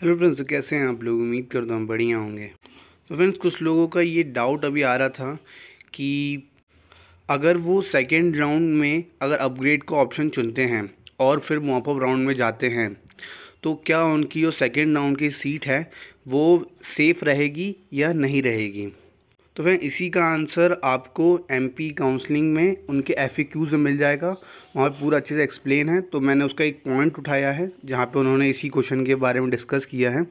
hello friends तो कैसे हैं आप लोग उम्मीद कर दो हम बढ़िया होंगे तो फ्रेंड्स कुछ लोगों का ये डाउट अभी आ रहा था कि अगर वो सेकेंड राउंड में अगर अपग्रेड का ऑप्शन चुनते हैं और फिर मोपअप राउंड में जाते हैं तो क्या उनकी जो सेकेंड राउंड की सीट है वो सेफ़ रहेगी या नहीं रहेगी तो फिर इसी का आंसर आपको एमपी काउंसलिंग में उनके एफ में मिल जाएगा वहाँ पर पूरा अच्छे से एक्सप्लेन है तो मैंने उसका एक पॉइंट उठाया है जहाँ पे उन्होंने इसी क्वेश्चन के बारे में डिस्कस किया है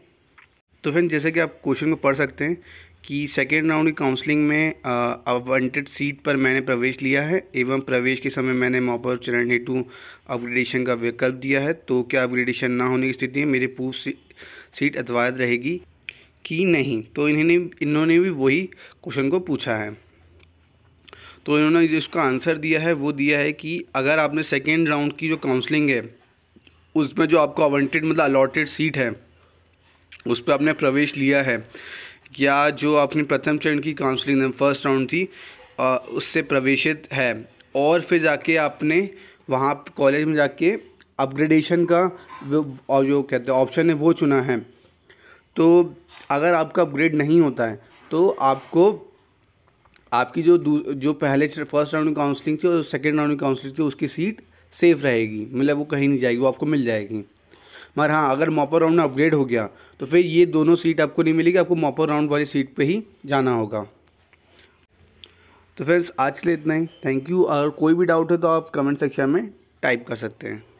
तो फिर जैसे कि आप क्वेश्चन को पढ़ सकते हैं कि सेकेंड राउंड की काउंसलिंग में अवांटेड सीट पर मैंने प्रवेश लिया है एवं प्रवेश के समय मैंने मॉपर चरण हेतु अपग्रेडेशन का विकल्प दिया है तो क्या अपग्रेडेशन ना होने की स्थिति में मेरी पूर्व सीट अतवायद रहेगी कि नहीं तो इन्होंने इन्होंने भी वही क्वेश्चन को पूछा है तो इन्होंने जिसका आंसर दिया है वो दिया है कि अगर आपने सेकेंड राउंड की जो काउंसलिंग है उसमें जो आपको अवंटेड मतलब अलॉटेड सीट है उस पर आपने प्रवेश लिया है या जो अपनी प्रथम चरण की काउंसलिंग फर्स्ट राउंड थी आ, उससे प्रवेशित है और फिर जाके आपने वहाँ कॉलेज में जाके अपग्रेडेशन का जो कहते हैं ऑप्शन है वो चुना है तो अगर आपका अपग्रेड नहीं होता है तो आपको आपकी जो जो पहले फर्स्ट राउंड की काउंसलिंग थी और सेकेंड राउंड की काउंसलिंग थी उसकी सीट सेफ़ रहेगी मतलब वो कहीं नहीं जाएगी वो आपको मिल जाएगी मगर हाँ अगर मॉपर राउंड में अपग्रेड हो गया तो फिर ये दोनों सीट आपको नहीं मिलेगी आपको मॉपर राउंड वाली सीट पे ही जाना होगा तो फ्रेंड्स आज के लिए इतना ही थैंक यू और कोई भी डाउट है तो आप कमेंट सेक्शन में टाइप कर सकते हैं